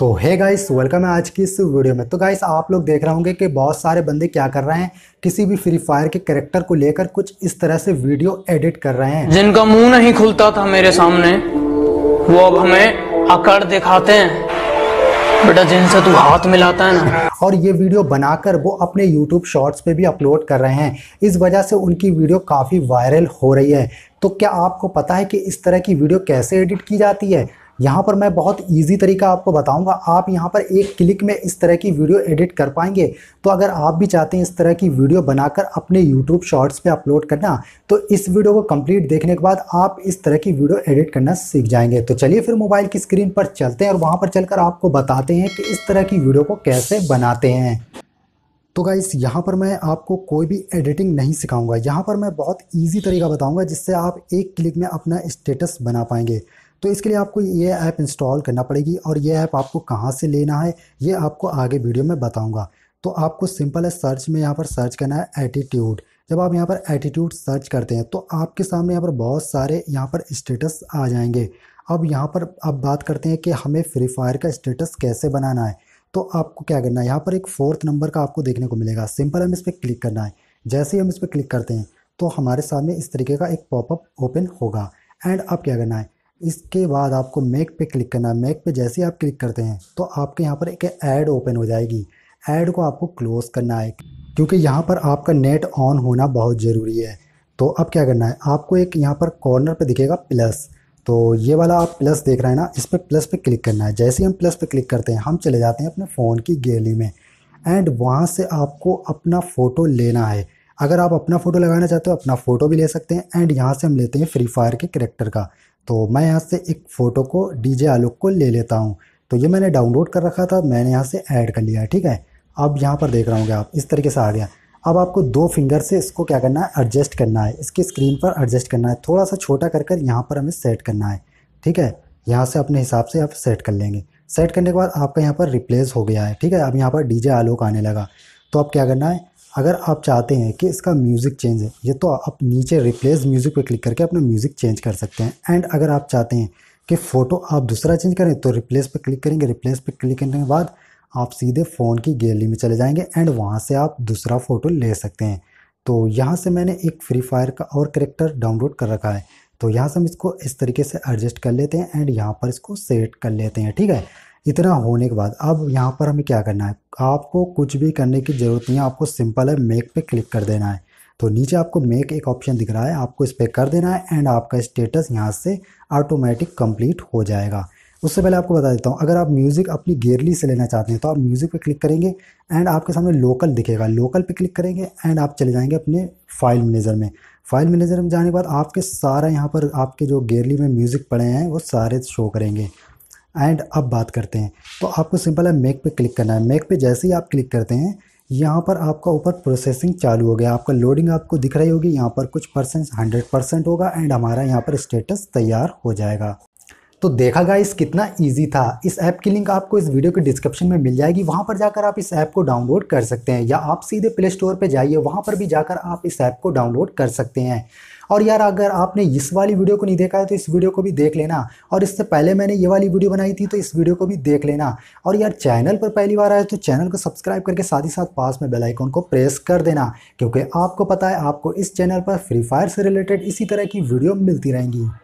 तो है guys welcome है आज की इस वीडियो में तो गाइस आप लोग देख रहे होंगे कि बहुत सारे बंदे क्या कर रहे हैं किसी भी फ्री फायर के करेक्टर को लेकर कुछ इस तरह से वीडियो एडिट कर रहे हैं जिनका मुंह नहीं खुलता था मेरे सामने वो अब हमें अकड़ दिखाते हैं बेटा जिनसे तू हाथ मिलाता है ना और ये वीडियो बनाकर वो अपने यूट्यूब शॉर्ट्स पे भी अपलोड कर रहे हैं इस वजह से उनकी वीडियो काफ़ी वायरल हो रही है तो क्या आपको पता है कि इस तरह की वीडियो कैसे एडिट की जाती है यहाँ पर मैं बहुत इजी तरीका आपको बताऊंगा आप यहाँ पर एक क्लिक में इस तरह की वीडियो एडिट कर पाएंगे तो अगर आप भी चाहते हैं इस तरह की वीडियो बनाकर अपने यूट्यूब शॉर्ट्स पे अपलोड करना तो इस वीडियो को कंप्लीट देखने के बाद आप इस तरह की वीडियो एडिट करना सीख जाएंगे तो चलिए फिर मोबाइल की स्क्रीन पर चलते हैं और वहाँ पर चलकर आपको बताते हैं कि इस तरह की वीडियो को कैसे बनाते हैं तो गाइस यहाँ पर मैं आपको कोई भी एडिटिंग नहीं सिखाऊंगा यहाँ पर मैं बहुत इजी तरीका बताऊंगा जिससे आप एक क्लिक में अपना स्टेटस बना पाएंगे तो इसके लिए आपको ये ऐप इंस्टॉल करना पड़ेगी और ये ऐप आपको कहाँ से लेना है ये आपको आगे वीडियो में बताऊँगा तो आपको सिंपल है सर्च में यहाँ पर सर्च करना है एटीट्यूड जब आप यहाँ पर एटीट्यूड सर्च करते हैं तो आपके सामने यहाँ पर बहुत सारे यहाँ पर स्टेटस आ जाएंगे अब यहाँ पर अब बात करते हैं कि हमें फ्री फायर का स्टेटस कैसे बनाना है तो आपको क्या करना है यहाँ पर एक फोर्थ नंबर का आपको देखने को मिलेगा सिंपल हम इस पर क्लिक करना है जैसे ही हम इस पर क्लिक करते हैं तो हमारे सामने इस तरीके का एक पॉपअप ओपन होगा एंड अब क्या करना है इसके बाद आपको मैक पे क्लिक करना है मैक पे जैसे ही आप क्लिक करते हैं तो आपके यहाँ पर एक ऐड ओपन हो जाएगी ऐड को आपको क्लोज़ करना है क्योंकि यहाँ पर आपका नेट ऑन होना बहुत ज़रूरी है तो अब क्या करना है आपको एक यहाँ पर कॉर्नर पे दिखेगा प्लस तो ये वाला आप प्लस देख रहे हैं ना इस पर प्लस पे क्लिक करना है जैसे ही हम प्लस पे क्लिक करते हैं हम चले जाते हैं अपने फ़ोन की गैलरी में एंड वहाँ से आपको अपना फ़ोटो लेना है अगर आप अपना फ़ोटो लगाना चाहते हो अपना फ़ोटो भी ले सकते हैं एंड यहाँ से हम लेते हैं फ्री फायर के करेक्टर का तो मैं यहाँ से एक फ़ोटो को जे आलोक को ले लेता हूँ तो ये मैंने डाउनलोड कर रखा था मैंने यहाँ से ऐड कर लिया है ठीक है अब यहाँ पर देख रहा हूँ आप इस तरीके से आ गया अब आपको दो फिंगर से इसको क्या करना है एडजस्ट करना है इसकी स्क्रीन पर एडजस्ट करना है थोड़ा सा छोटा कर कर यहाँ पर हमें सेट करना है ठीक है यहाँ से अपने हिसाब से आप सेट कर लेंगे सेट करने के बाद आपका यहाँ पर रिप्लेस हो गया है ठीक है अब यहाँ पर डीजे आलोक आने लगा तो अब क्या करना है अगर आप चाहते हैं कि इसका म्यूज़िक चेंज है ये तो आप नीचे रिप्लेस म्यूज़िक पर क्लिक करके अपना म्यूज़िक चेंज कर सकते हैं एंड अगर आप चाहते हैं कि फ़ोटो आप दूसरा चेंज करें तो रिप्लेस पर क्लिक करेंगे रिप्लेस पर क्लिक करने के बाद आप सीधे फ़ोन की गैलरी में चले जाएंगे एंड वहाँ से आप दूसरा फ़ोटो ले सकते हैं तो यहाँ से मैंने एक फ्री फायर का और करेक्टर डाउनलोड कर रखा है तो यहाँ से हम इसको इस तरीके से एडजस्ट कर लेते हैं एंड यहाँ पर इसको सेट कर लेते हैं ठीक है इतना होने के बाद अब यहाँ पर हमें क्या करना है आपको कुछ भी करने की ज़रूरत नहीं है आपको सिंपल है मेक पे क्लिक कर देना है तो नीचे आपको मेक एक ऑप्शन दिख रहा है आपको इस पर कर देना है एंड आपका स्टेटस यहाँ से ऑटोमेटिक कंप्लीट हो जाएगा उससे पहले आपको बता देता हूँ अगर आप म्यूज़िक अपनी गेयरली से लेना चाहते हैं तो आप म्यूज़िक पे क्लिक करेंगे एंड आपके सामने लोकल दिखेगा लोकल पे क्लिक करेंगे एंड आप चले जाएंगे अपने फाइल मैनेजर में फाइल मैनेजर में जाने के बाद आपके सारा यहाँ पर आपके जो गेयरली में म्यूज़िक पड़े हैं वो सारे शो करेंगे एंड अब बात करते हैं तो आपको सिंपल है मेक पे क्लिक करना है मेक पे जैसे ही आप क्लिक करते हैं यहाँ पर आपका ऊपर प्रोसेसिंग चालू हो गया आपका लोडिंग आपको दिख रही होगी यहाँ पर कुछ परसेंट हंड्रेड परसेंट होगा एंड हमारा यहाँ पर स्टेटस तैयार हो जाएगा तो देखा गाइस कितना ईजी था इस ऐप की लिंक आपको इस वीडियो के डिस्क्रिप्शन में मिल जाएगी वहाँ पर जाकर आप इस ऐप को डाउनलोड कर सकते हैं या आप सीधे प्ले स्टोर पर जाइए वहाँ पर भी जाकर आप इस ऐप को डाउनलोड कर सकते हैं और यार अगर आपने इस वाली वीडियो को नहीं देखा है तो इस वीडियो को भी देख लेना और इससे पहले मैंने ये वाली वीडियो बनाई थी तो इस वीडियो को भी देख लेना और यार चैनल पर पहली बार आए तो चैनल को सब्सक्राइब करके साथ ही साथ पास में बेल आइकन को प्रेस कर देना क्योंकि आपको पता है आपको इस चैनल पर फ्री फायर से रिलेटेड इसी तरह की वीडियो मिलती रहेंगी